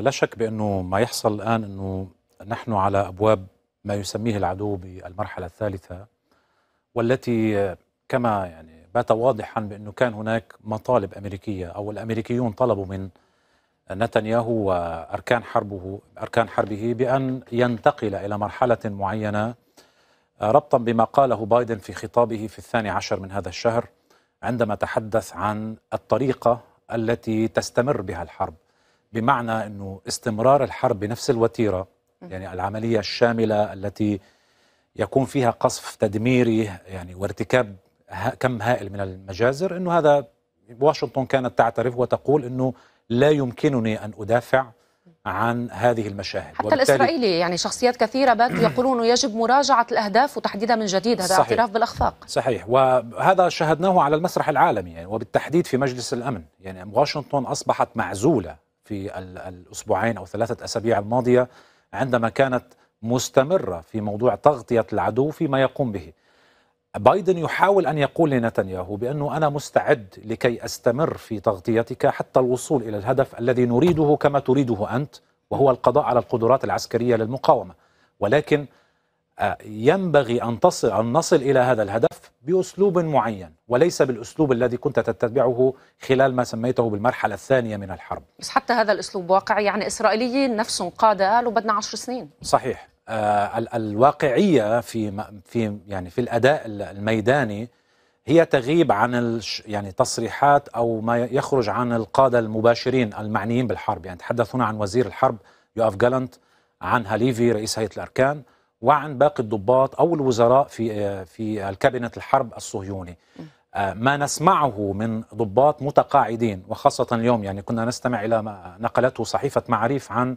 لا شك بأنه ما يحصل الآن أنه نحن على أبواب ما يسميه العدو بالمرحلة الثالثة والتي كما يعني بات واضحا بأنه كان هناك مطالب أمريكية أو الأمريكيون طلبوا من نتنياهو وأركان حربه أركان حربه بأن ينتقل إلى مرحلة معينة آه، ربطا بما قاله بايدن في خطابه في الثاني عشر من هذا الشهر عندما تحدث عن الطريقة التي تستمر بها الحرب بمعنى أنه استمرار الحرب بنفس الوتيرة يعني العملية الشاملة التي يكون فيها قصف تدميري يعني وارتكاب كم هائل من المجازر أنه هذا واشنطن كانت تعترف وتقول أنه لا يمكنني أن أدافع عن هذه المشاهد حتى الإسرائيلي يعني شخصيات كثيرة بات يقولون يجب مراجعة الأهداف وتحديدها من جديد هذا صحيح. اعتراف بالأخفاق صحيح وهذا شاهدناه على المسرح العالمي يعني وبالتحديد في مجلس الأمن يعني واشنطن أصبحت معزولة في الأسبوعين أو ثلاثة أسابيع الماضية عندما كانت مستمرة في موضوع تغطية العدو فيما يقوم به بايدن يحاول أن يقول لنتنياهو بأنه أنا مستعد لكي أستمر في تغطيتك حتى الوصول إلى الهدف الذي نريده كما تريده أنت وهو القضاء على القدرات العسكرية للمقاومة ولكن ينبغي أن, تصل أن نصل إلى هذا الهدف بأسلوب معين وليس بالأسلوب الذي كنت تتبعه خلال ما سميته بالمرحلة الثانية من الحرب بس حتى هذا الأسلوب واقعي يعني إسرائيليين نفسهم قادة قالوا بدنا عشر سنين صحيح آه الواقعية في, في, يعني في الأداء الميداني هي تغيب عن يعني تصريحات أو ما يخرج عن القادة المباشرين المعنيين بالحرب يعني تحدثنا عن وزير الحرب يوف جالنت عن هاليفي رئيس هيئة الأركان وعن باقي الضباط او الوزراء في آه، في الكابينه الحرب الصهيوني آه، ما نسمعه من ضباط متقاعدين وخاصه اليوم يعني كنا نستمع الى ما نقلته صحيفه معريف عن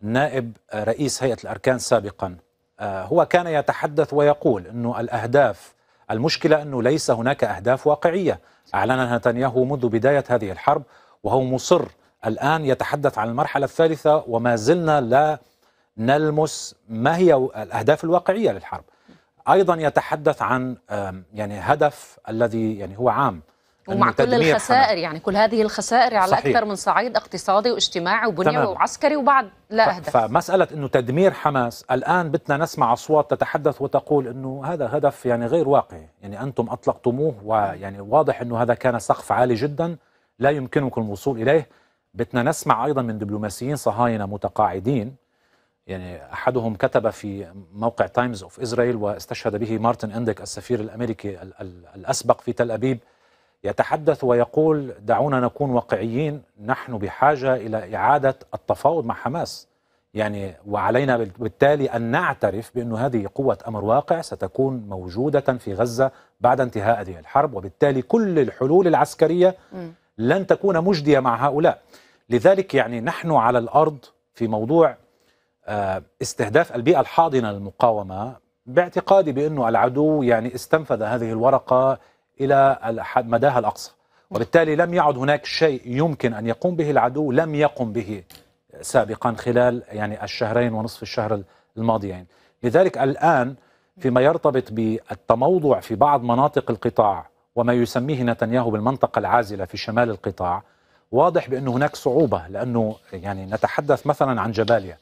نائب رئيس هيئه الاركان سابقا آه، هو كان يتحدث ويقول انه الاهداف المشكله انه ليس هناك اهداف واقعيه اعلنها نتنياهو منذ بدايه هذه الحرب وهو مصر الان يتحدث عن المرحله الثالثه وما زلنا لا نلمس ما هي الاهداف الواقعيه للحرب ايضا يتحدث عن يعني هدف الذي يعني هو عام ومع كل الخسائر يعني كل هذه الخسائر على صحيح. اكثر من صعيد اقتصادي واجتماعي وبنيوي وعسكري وبعد لا اهداف فمساله انه تدمير حماس الان بدنا نسمع اصوات تتحدث وتقول انه هذا هدف يعني غير واقعي يعني انتم اطلقتموه ويعني واضح انه هذا كان سقف عالي جدا لا يمكنكم الوصول اليه بدنا نسمع ايضا من دبلوماسيين صهاينه متقاعدين يعني احدهم كتب في موقع تايمز اوف اسرائيل واستشهد به مارتن اندك السفير الامريكي الاسبق في تل ابيب يتحدث ويقول دعونا نكون واقعيين نحن بحاجه الى اعاده التفاوض مع حماس يعني وعلينا بالتالي ان نعترف بأن هذه قوه امر واقع ستكون موجوده في غزه بعد انتهاء هذه الحرب وبالتالي كل الحلول العسكريه لن تكون مجديه مع هؤلاء لذلك يعني نحن على الارض في موضوع آه، استهداف البيئة الحاضنة للمقاومة باعتقادي بأنه العدو يعني استنفذ هذه الورقة إلى مداها الأقصى وبالتالي لم يعد هناك شيء يمكن أن يقوم به العدو لم يقم به سابقا خلال يعني الشهرين ونصف الشهر الماضيين لذلك الآن فيما يرتبط بالتموضع في بعض مناطق القطاع وما يسميه نتنياهو بالمنطقة العازلة في شمال القطاع واضح بأن هناك صعوبة لأنه يعني نتحدث مثلا عن جباليا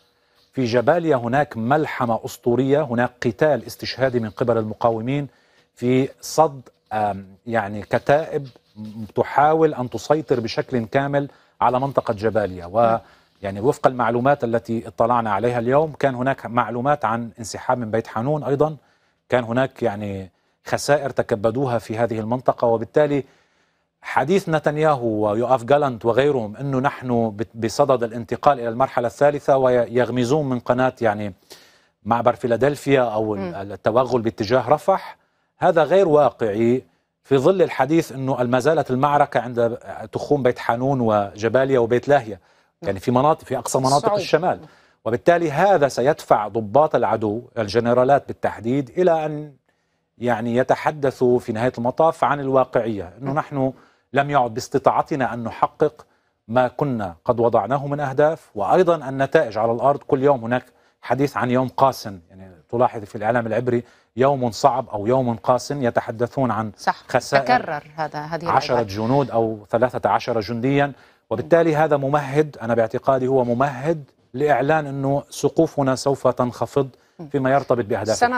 في جباليا هناك ملحمة أسطورية هناك قتال استشهادي من قبل المقاومين في صد يعني كتائب تحاول أن تسيطر بشكل كامل على منطقة جباليا و يعني وفق المعلومات التي اطلعنا عليها اليوم كان هناك معلومات عن انسحاب من بيت حانون أيضا كان هناك يعني خسائر تكبدوها في هذه المنطقة وبالتالي حديث نتنياهو ويوآف جالانت وغيرهم انه نحن بصدد الانتقال الى المرحله الثالثه ويغمزون من قناه يعني معبر فيلادلفيا او التوغل باتجاه رفح هذا غير واقعي في ظل الحديث انه ما زالت المعركه عند تخوم بيت حانون وجباليا وبيت لاهيا يعني في مناطق في اقصى مناطق صعيد. الشمال وبالتالي هذا سيدفع ضباط العدو الجنرالات بالتحديد الى ان يعني يتحدثوا في نهايه المطاف عن الواقعيه انه نحن لم يعد باستطاعتنا أن نحقق ما كنا قد وضعناه من أهداف وأيضا النتائج على الأرض كل يوم هناك حديث عن يوم قاس يعني تلاحظ في الإعلام العبري يوم صعب أو يوم قاس يتحدثون عن صح خسائر تكرر هذا هذه عشرة جنود أو ثلاثة عشر جنديا وبالتالي هذا ممهد أنا باعتقادي هو ممهد لإعلان أنه سقوفنا سوف تنخفض فيما يرتبط بأهداف